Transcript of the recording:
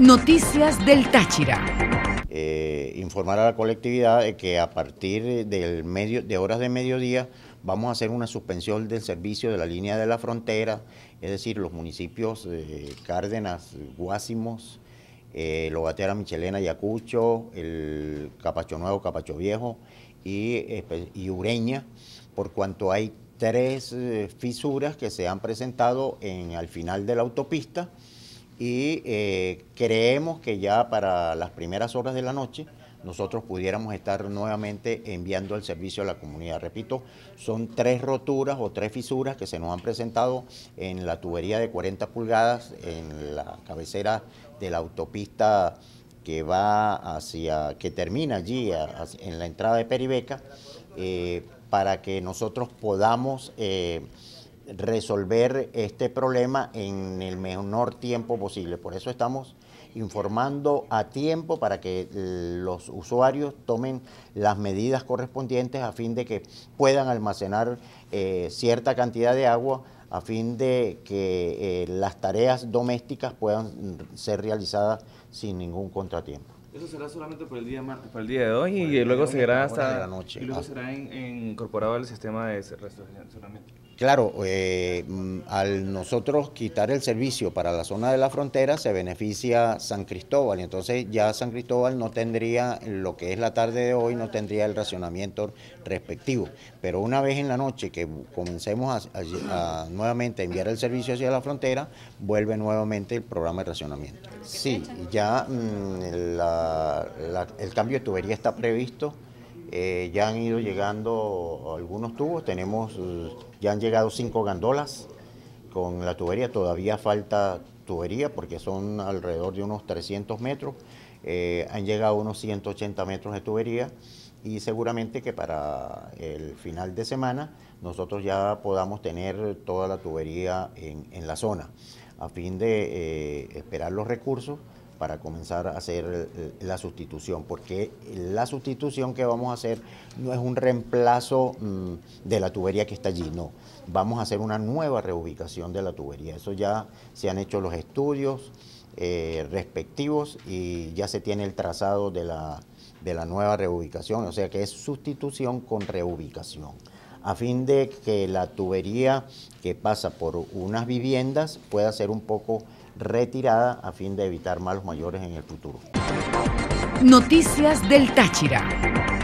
Noticias del Táchira. Eh, informar a la colectividad que a partir del medio, de horas de mediodía vamos a hacer una suspensión del servicio de la línea de la frontera, es decir, los municipios Cárdenas, Guásimos, eh, Logatera, Michelena, Yacucho, el Capacho Nuevo, Capacho Viejo y, y Ureña, por cuanto hay tres eh, fisuras que se han presentado en, al final de la autopista y eh, creemos que ya para las primeras horas de la noche nosotros pudiéramos estar nuevamente enviando el servicio a la comunidad. Repito, son tres roturas o tres fisuras que se nos han presentado en la tubería de 40 pulgadas, en la cabecera de la autopista que va hacia, que termina allí en la entrada de Peribeca, eh, para que nosotros podamos eh, resolver este problema en el menor tiempo posible. Por eso estamos informando a tiempo para que eh, los usuarios tomen las medidas correspondientes a fin de que puedan almacenar eh, cierta cantidad de agua a fin de que eh, las tareas domésticas puedan mm, ser realizadas sin ningún contratiempo. Eso será solamente por el día martes, para el día de hoy, y luego será hasta la noche. Y luego será incorporado al sistema de solamente? Claro, eh, mm, al nosotros quitar el servicio para la zona de la frontera se beneficia San Cristóbal, y entonces ya San Cristóbal no tendría lo que es la tarde de hoy, no tendría el racionamiento respectivo. Pero una vez en la noche que comencemos a, nuevamente a enviar el servicio hacia la frontera, vuelve nuevamente el programa de racionamiento. Sí, ya mm, la el cambio de tubería está previsto. Eh, ya han ido llegando algunos tubos, tenemos, ya han llegado cinco gandolas con la tubería, todavía falta tubería porque son alrededor de unos 300 metros, eh, han llegado unos 180 metros de tubería y seguramente que para el final de semana nosotros ya podamos tener toda la tubería en, la zona, a fin de eh, esperar los recursos para comenzar a hacer eh, la sustitución, porque la sustitución que vamos a hacer no es un reemplazo mm, de la tubería que está allí, no. Vamos a hacer una nueva reubicación de la tubería. Eso ya se han hecho los estudios eh, respectivos y ya se tiene el trazado de la, de la nueva reubicación, o sea que es sustitución con reubicación a fin de que la tubería que pasa por unas viviendas pueda ser un poco retirada a fin de evitar malos mayores en el futuro. Noticias del Táchira.